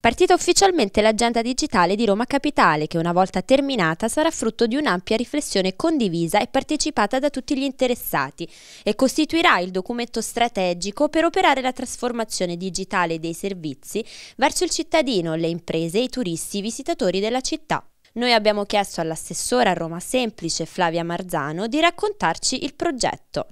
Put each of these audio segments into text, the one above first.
Partita ufficialmente l'agenda digitale di Roma Capitale che una volta terminata sarà frutto di un'ampia riflessione condivisa e partecipata da tutti gli interessati e costituirà il documento strategico per operare la trasformazione digitale dei servizi verso il cittadino, le imprese, i turisti, i visitatori della città. Noi abbiamo chiesto all'assessora a Roma Semplice Flavia Marzano di raccontarci il progetto.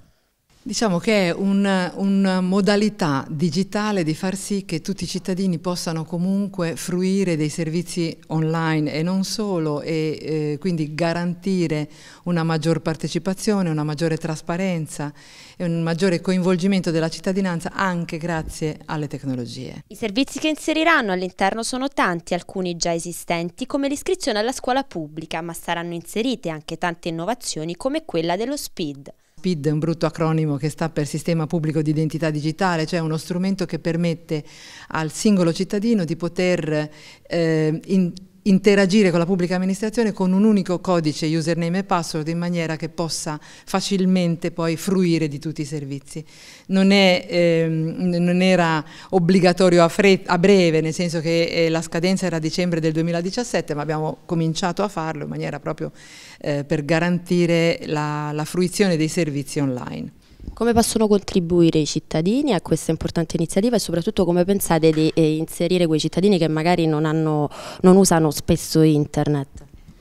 Diciamo che è una, una, modalità digitale di far sì che tutti i cittadini possano comunque fruire dei servizi online e non solo e eh, quindi garantire una maggior partecipazione, una maggiore trasparenza e un maggiore coinvolgimento della cittadinanza anche grazie alle tecnologie. I servizi che inseriranno all'interno sono tanti, alcuni già esistenti come l'iscrizione alla scuola pubblica, ma saranno inserite anche tante innovazioni come quella dello SPID. SPID è un brutto acronimo che sta per Sistema Pubblico di Identità Digitale, cioè uno strumento che permette al singolo cittadino di poter eh, in, interagire con la pubblica amministrazione con un unico codice username e password in maniera che possa facilmente poi fruire di tutti i servizi. Non, è, ehm, non era obbligatorio a, a, breve, nel senso che eh, la scadenza era a dicembre del 2017, ma abbiamo cominciato a farlo in maniera proprio eh, per garantire la, la fruizione dei servizi online. Come possono contribuire i cittadini a questa importante iniziativa e soprattutto come pensate di eh, inserire quei cittadini che magari non, hanno, non usano spesso internet?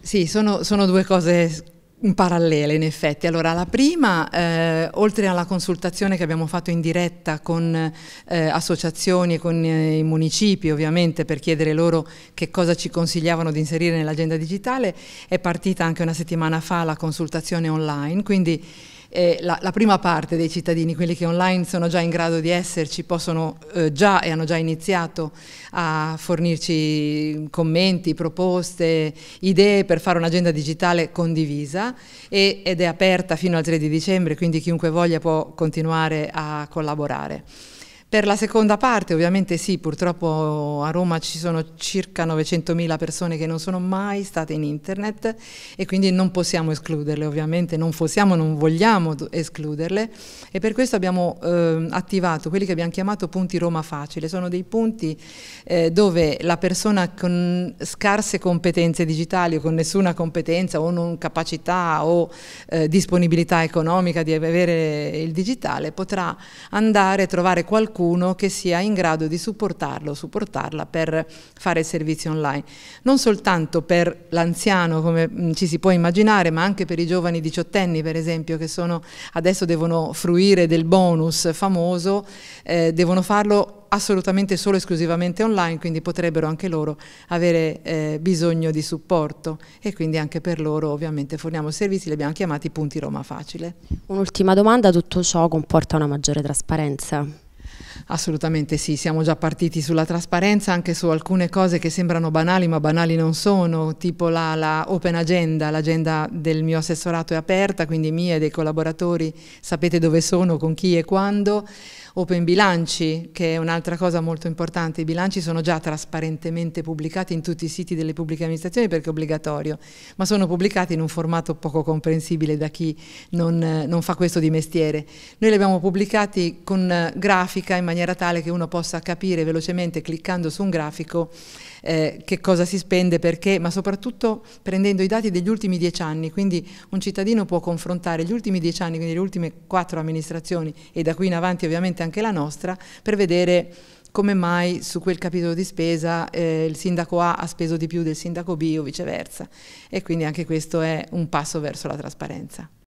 Sì, sono, sono due cose in parallele in effetti. Allora la prima, eh, oltre alla consultazione che abbiamo fatto in diretta con eh, associazioni e con eh, i municipi ovviamente per chiedere loro che cosa ci consigliavano di inserire nell'agenda digitale, è partita anche una settimana fa la consultazione online, quindi eh, la, la, prima parte dei cittadini, quelli che online sono già in grado di esserci, possono eh, già e hanno già iniziato a fornirci commenti, proposte, idee per fare un'agenda digitale condivisa e, ed è aperta fino al 3 di dicembre, quindi chiunque voglia può continuare a collaborare. Per la seconda parte ovviamente sì, purtroppo a Roma ci sono circa 900.000 persone che non sono mai state in internet e quindi non possiamo escluderle ovviamente, non possiamo, non vogliamo escluderle e per questo abbiamo eh, attivato quelli che abbiamo chiamato punti Roma facile, sono dei punti eh, dove la persona con scarse competenze digitali o con nessuna competenza o non capacità o eh, disponibilità economica di avere il digitale potrà andare a trovare qualcuno qualcuno che sia in grado di supportarlo, supportarla per fare servizi online. Non soltanto per l'anziano, come ci si può immaginare, ma anche per i giovani diciottenni, per esempio, che sono, adesso devono fruire del bonus famoso, eh, devono farlo assolutamente solo e esclusivamente online, quindi potrebbero anche loro avere eh, bisogno di supporto e quindi anche per loro ovviamente forniamo servizi, li abbiamo chiamati punti Roma Facile. Un'ultima domanda, tutto ciò comporta una maggiore trasparenza? Assolutamente sì, siamo già partiti sulla trasparenza anche su alcune cose che sembrano banali ma banali non sono, tipo la, la open agenda, l'agenda del mio assessorato è aperta, quindi mia e dei collaboratori sapete dove sono, con chi e quando. Open bilanci, che è un'altra cosa molto importante, i bilanci sono già trasparentemente pubblicati in tutti i siti delle pubbliche amministrazioni perché è obbligatorio, ma sono pubblicati in un formato poco comprensibile da chi non, non fa questo di mestiere. Noi li abbiamo pubblicati con eh, grafica grafica in maniera tale che uno possa capire velocemente cliccando su un grafico eh, che cosa si spende, perché, ma soprattutto prendendo i dati degli ultimi dieci anni, quindi un cittadino può confrontare gli ultimi dieci anni, quindi le ultime quattro amministrazioni e da qui in avanti ovviamente anche la nostra, per vedere come mai su quel capitolo di spesa eh, il sindaco A ha speso di più del sindaco B o viceversa. E quindi anche questo è un passo verso la trasparenza.